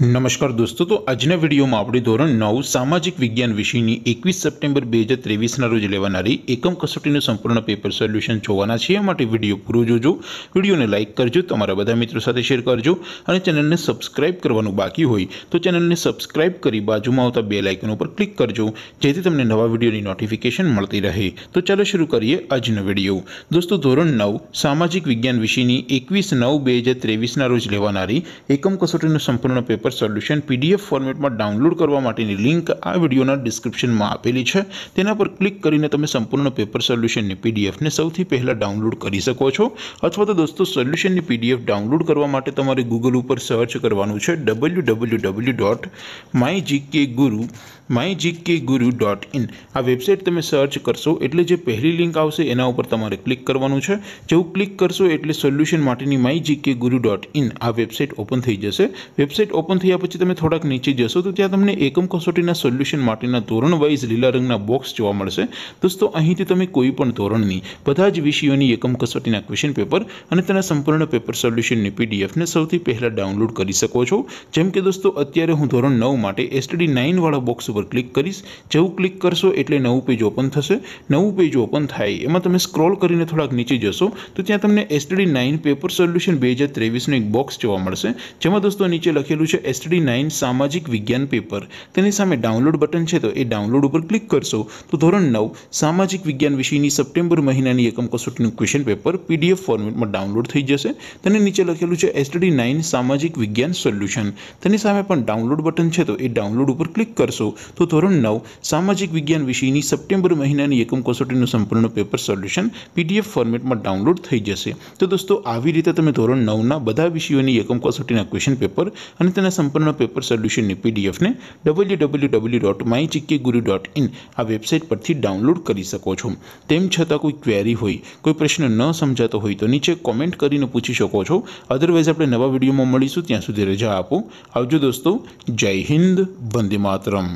નમસ્કાર દોસ્તો તો આજના વિડીયોમાં આપણે ધોરણ નવ સામાજિક વિજ્ઞાન વિષયની એકવીસ સપ્ટેમ્બર બે હજાર ત્રેવીસના રોજ લેવાનારી એકમ કસોટીનું સંપૂર્ણ પેપર સોલ્યુશન જોવાના છે એ માટે વિડીયો પૂરો જોજો વિડીયોને લાઇક કરજો તમારા બધા મિત્રો સાથે શેર કરજો અને ચેનલને સબસ્ક્રાઇબ કરવાનું બાકી હોય તો ચેનલને સબસ્ક્રાઇબ કરી બાજુમાં આવતા બે લાઇકન ઉપર ક્લિક કરજો જેથી તમને નવા વિડીયોની નોટિફિકેશન મળતી રહે તો ચાલો શરૂ કરીએ આજનો વિડીયો દોસ્તો ધોરણ નવ સામાજિક વિજ્ઞાન વિષયની એકવીસ નવ બે હજાર ત્રેવીસના રોજ લેવાનારી એકમ કસોટીનું સંપૂર્ણ પેપર પર સોલ્યુશન પીડીએફ ફોર્મેટમાં ડાઉનલોડ કરવા માટેની લિંક આ વિડિયોના ડિસ્ક્રિપ્શનમાં આપેલી છે તેના પર ક્લિક કરીને તમે સંપૂર્ણ પેપર સોલ્યુશનની પીડીએફ ને સૌથી પહેલા ડાઉનલોડ કરી શકો છો અથવા તો દોસ્તો સોલ્યુશનની પીડીએફ ડાઉનલોડ કરવા માટે તમારે Google ઉપર સર્ચ કરવાનું છે www.mygkguru mygkguru.in આ વેબસાઈટ તમે સર્ચ કરશો એટલે જે પહેલી લિંક આવશે એના ઉપર તમારે ક્લિક કરવાનું છે જેઉ ક્લિક કરશો એટલે સોલ્યુશન માટેની mygkguru.in આ વેબસાઈટ ઓપન થઈ જશે વેબસાઈટ ઓપન થયા પછી તમે થોડક નીચે જશો તો ત્યાં તમને એકમ કસોટીના સોલ્યુશન માટેના ધોરણ વાઈઝ લીલા રંગના બોક્સ જોવા મળશે દોસ્તો અહીંથી તમે કોઈ પણ ધોરણની બધા જ વિષયોની એકમ કસોટીના ક્વેશ્ચન પેપર અને તેના સંપૂર્ણ પેપર સોલ્યુશન ને પીડીએફ ને સૌથી પહેલા ડાઉનલોડ કરી શકો છો જેમ કે દોસ્તો અત્યારે હું ધોરણ 9 માટે STD 9 વાળો બોક્સ કલિક કરીસ જેવ ક્લિક કરશો એટલે નવું પેજ ઓપન થશે નવું પેજ ઓપન થાય એમાં તમે સ્ક્રોલ કરીને થોડક નીચે જશો તો ત્યાં તમને STD 9 પેપર સોલ્યુશન 2023 નો એક બોક્સ જોવા મળશે જેમાં દોસ્તો નીચે લખેલું છે STD 9 સામાજિક વિજ્ઞાન પેપર તેની સામે ડાઉનલોડ બટન છે તો એ ડાઉનલોડ ઉપર ક્લિક કરશો તો ધોરણ 9 સામાજિક વિજ્ઞાન વિષયની સપ્ટેમ્બર મહિનાની એકમ કસોટીનું ક્વેશ્ચન પેપર PDF ફોર્મેટમાં ડાઉનલોડ થઈ જશે તેની નીચે લખેલું છે STD 9 સામાજિક વિજ્ઞાન સોલ્યુશન તેની સામે પણ ડાઉનલોડ બટન છે તો એ ડાઉનલોડ ઉપર ક્લિક કરશો તો ધોરણ નવ સામાજિક વિજ્ઞાન વિષયની સપ્ટેમ્બર મહિનાની એકમ કસોટીનું સંપૂર્ણ પેપર સોલ્યુશન પીડીએફ ફોર્મેટમાં ડાઉનલોડ થઈ જશે તો દોસ્તો આવી રીતે તમે ધોરણ નવના બધા વિષયોની એકમ કસોટીના ક્વેશ્ચન પેપર અને તેના સંપૂર્ણ પેપર સોલ્યુશનની પીડીએફને W W W dot my chikki dot in આ વેબસાઇટ પરથી ડાઉનલોડ કરી શકો છો તેમ છતાં કોઈ ક્વેરી હોય કોઈ પ્રશ્ન ન સમજાતો હોય તો નીચે કોમેન્ટ કરીને પૂછી શકો છો અધરવાઇઝ આપણે નવા વિડીયોમાં મળીશું ત્યાં સુધી રજા આપો આવજો દોસ્તો જય હિન્દ વંદે માતરમ